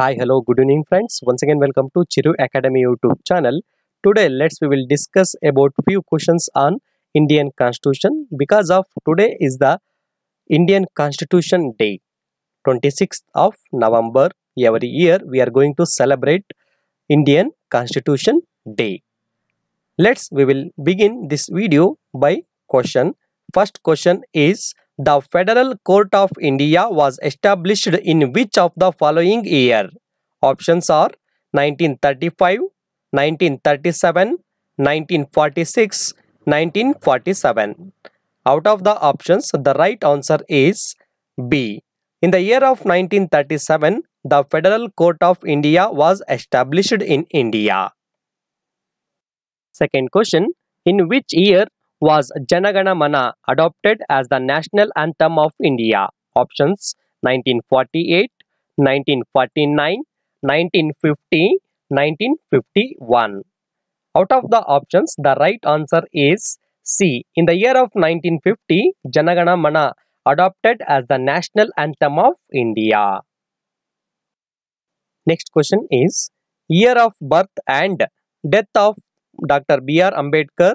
Hi, hello, good evening friends. Once again, welcome to Chiru Academy YouTube channel. Today, let's we will discuss about few questions on Indian Constitution because of today is the Indian Constitution Day, 26th of November every year we are going to celebrate Indian Constitution Day. Let's we will begin this video by question. First question is the Federal Court of India was established in which of the following year? Options are 1935, 1937, 1946, 1947. Out of the options, the right answer is B. In the year of 1937, the Federal Court of India was established in India. Second question, in which year was Janagana Mana adopted as the national anthem of India? Options 1948, 1949, 1950, 1951. Out of the options, the right answer is C. In the year of 1950, Janagana Mana adopted as the national anthem of India. Next question is Year of birth and death of Dr. B. R. Ambedkar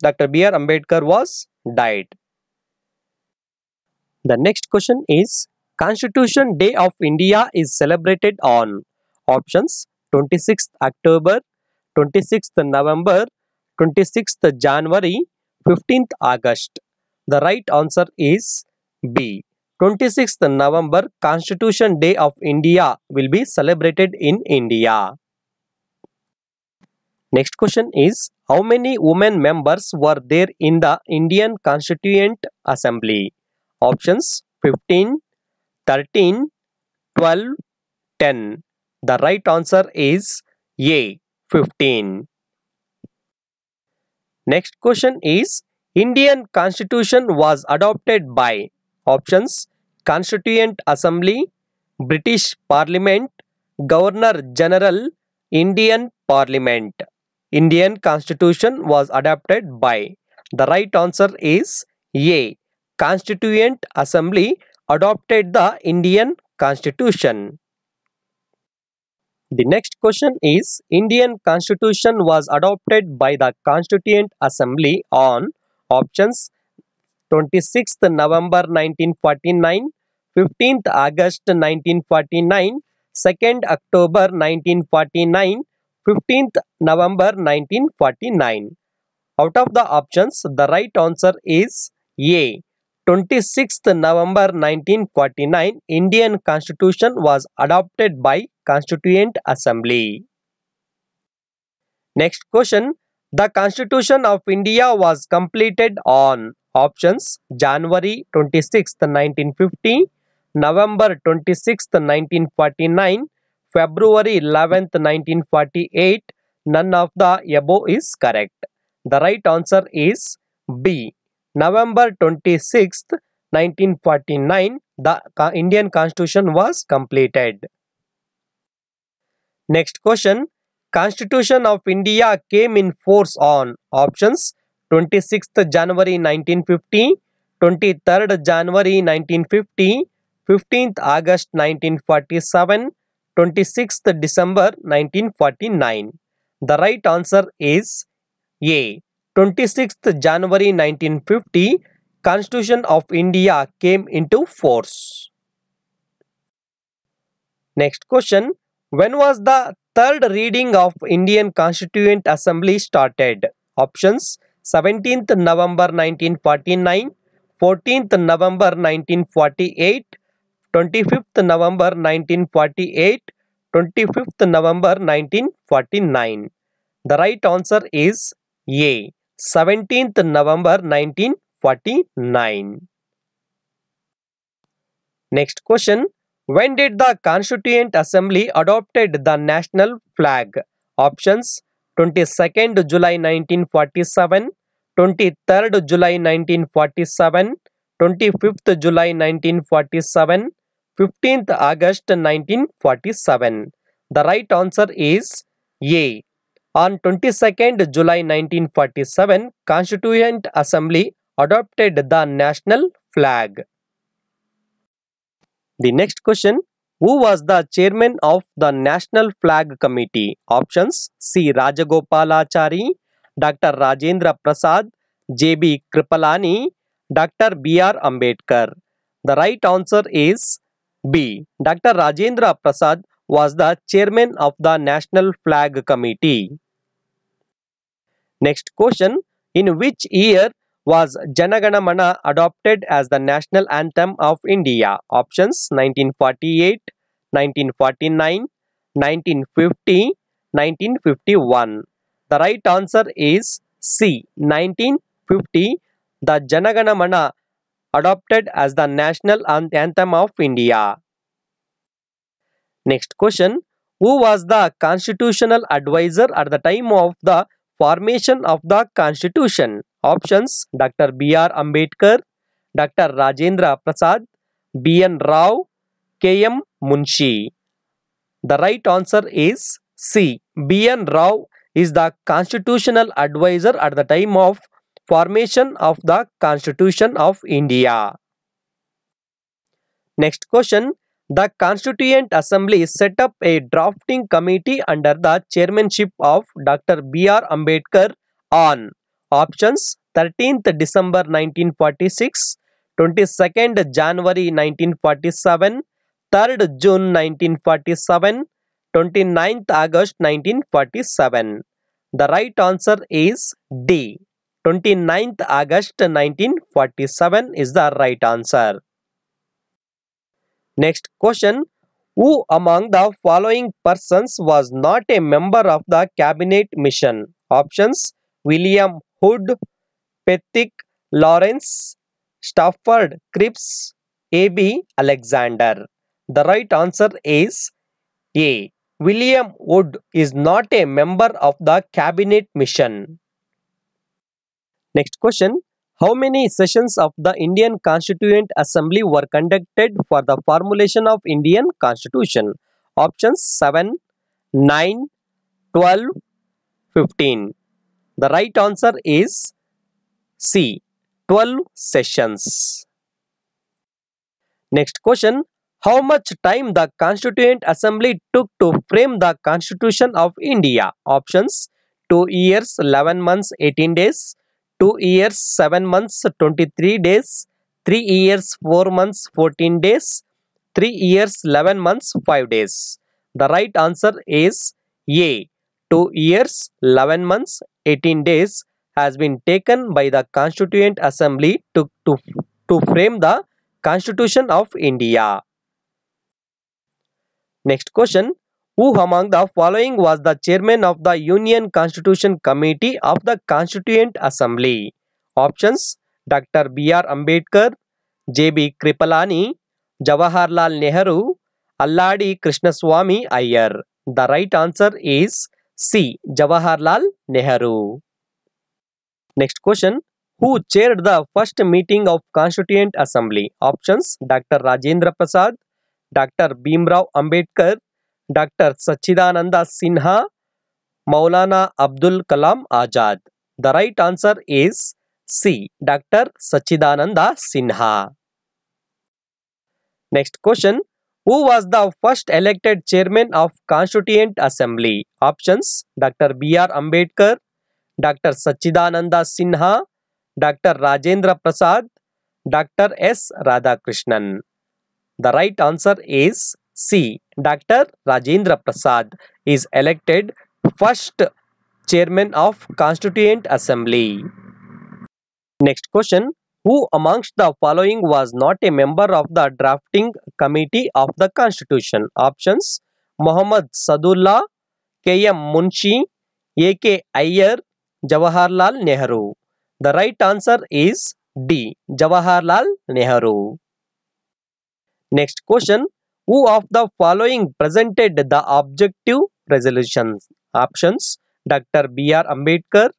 Dr. B.R. Ambedkar was died. The next question is Constitution Day of India is celebrated on options 26th October, 26th November, 26th January, 15th August. The right answer is B. 26th November Constitution Day of India will be celebrated in India. Next question is How many women members were there in the Indian Constituent Assembly? Options 15, 13, 12, 10. The right answer is A. 15. Next question is Indian Constitution was adopted by options Constituent Assembly, British Parliament, Governor General, Indian Parliament. Indian constitution was adopted by? The right answer is A. Constituent Assembly adopted the Indian constitution. The next question is Indian constitution was adopted by the Constituent Assembly on options 26th November 1949, 15th August 1949, 2nd October 1949, 15th November 1949. Out of the options, the right answer is A. 26th November 1949, Indian Constitution was adopted by Constituent Assembly. Next question. The Constitution of India was completed on options January 26, 1950, November 26, 1949, February 11, 1948. None of the above is correct. The right answer is B. November 26, 1949, the Indian Constitution was completed. Next question. Constitution of India came in force on options 26th January 1950, 23rd January 1950, 15th August 1947, 26th December 1949. The right answer is A. 26th January 1950, Constitution of India came into force. Next question. When was the third reading of Indian Constituent Assembly started? Options 17th November 1949, 14th November 1948, 25th November 1948, 25th November 1949. The right answer is A. 17th November 1949. Next question. When did the Constituent Assembly adopted the national flag? Options 22nd July 1947, 23rd July 1947, 25th July 1947, 15th August 1947. The right answer is A. On 22nd July 1947, Constituent Assembly adopted the national flag. The next question, who was the chairman of the National Flag Committee? Options C. Rajagopalachari, Dr. Rajendra Prasad, J.B. Kripalani, Dr. B.R. Ambedkar. The right answer is B. Dr. Rajendra Prasad was the chairman of the National Flag Committee. Next question. In which year was Janagana Mana adopted as the national anthem of India? Options 1948, 1949, 1950, 1951. The right answer is C. 1950. The Janagana Mana adopted as the national anthem of India. Next question. Who was the constitutional advisor at the time of the formation of the constitution? Options Dr. B.R. Ambedkar, Dr. Rajendra Prasad, B.N. Rao, K.M. Munshi. The right answer is C. B.N. Rao is the constitutional advisor at the time of formation of the Constitution of India. Next question. The Constituent Assembly set up a drafting committee under the chairmanship of Dr. B.R. Ambedkar on options 13th December 1946, 22nd January 1947, 3rd June 1947, 29th August 1947. The right answer is D. 29th August 1947 is the right answer. Next question. Who among the following persons was not a member of the cabinet mission? Options William Hood, Pethick, Lawrence, Stafford, Cripps, A.B. Alexander. The right answer is A. William Wood is not a member of the cabinet mission. Next question. How many sessions of the Indian Constituent Assembly were conducted for the formulation of Indian Constitution? Options 7, 9, 12, 15. The right answer is C. 12 sessions. Next question. How much time the Constituent Assembly took to frame the Constitution of India? Options 2 years, 11 months, 18 days, 2 years 7 months 23 days 3 years 4 months 14 days 3 years 11 months 5 days. The right answer is A. 2 years 11 months 18 days has been taken by the Constituent Assembly to, to, to frame the Constitution of India. Next question who among the following was the chairman of the Union Constitution Committee of the Constituent Assembly? Options Dr. B.R. Ambedkar, J.B. Kripalani, Jawaharlal Nehru, Alladi Krishnaswamy Iyer. The right answer is C. Jawaharlal Nehru. Next question. Who chaired the first meeting of Constituent Assembly? Options Dr. Rajendra Prasad, Dr. Bhimrao Ambedkar, doctor Sachchidanand Sinha Maulana Abdul Kalam Azad the right answer is C doctor Sachchidanand Sinha next question who was the first elected chairman of constituent assembly options doctor B R Ambedkar doctor Sachchidanand Sinha doctor Rajendra Prasad doctor S Radhakrishnan the right answer is C. Dr. Rajendra Prasad is elected first chairman of Constituent Assembly. Next question. Who amongst the following was not a member of the drafting committee of the constitution? Options Muhammad Sadullah, K.M. Munshi, A.K. Iyer, Jawaharlal Nehru. The right answer is D. Jawaharlal Nehru. Next question. Who of the following presented the objective resolutions? Options Dr. B.R. Ambedkar,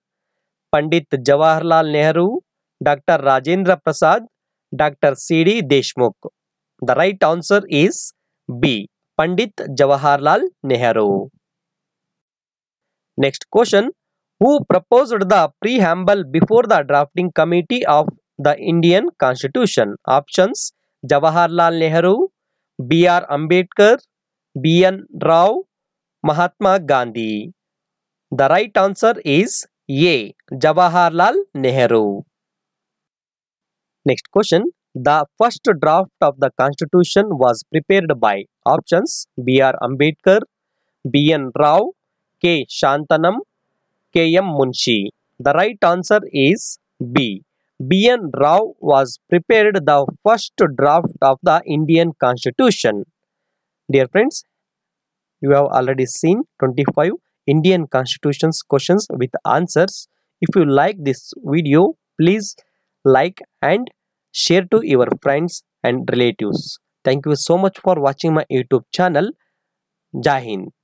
Pandit Jawaharlal Nehru, Dr. Rajendra Prasad, Dr. C.D. Deshmukh. The right answer is B. Pandit Jawaharlal Nehru. Next question. Who proposed the preamble before the drafting committee of the Indian Constitution? Options Jawaharlal Nehru, B.R. Ambedkar, B.N. Rao, Mahatma Gandhi. The right answer is A. Jawaharlal Nehru. Next question. The first draft of the constitution was prepared by options B.R. Ambedkar, B.N. Rao, K. Shantanam, K.M. Munshi. The right answer is B. B.N. Rao was prepared the first draft of the Indian Constitution. Dear friends, you have already seen 25 Indian Constitution's questions with answers. If you like this video, please like and share to your friends and relatives. Thank you so much for watching my YouTube channel. Jai Hind.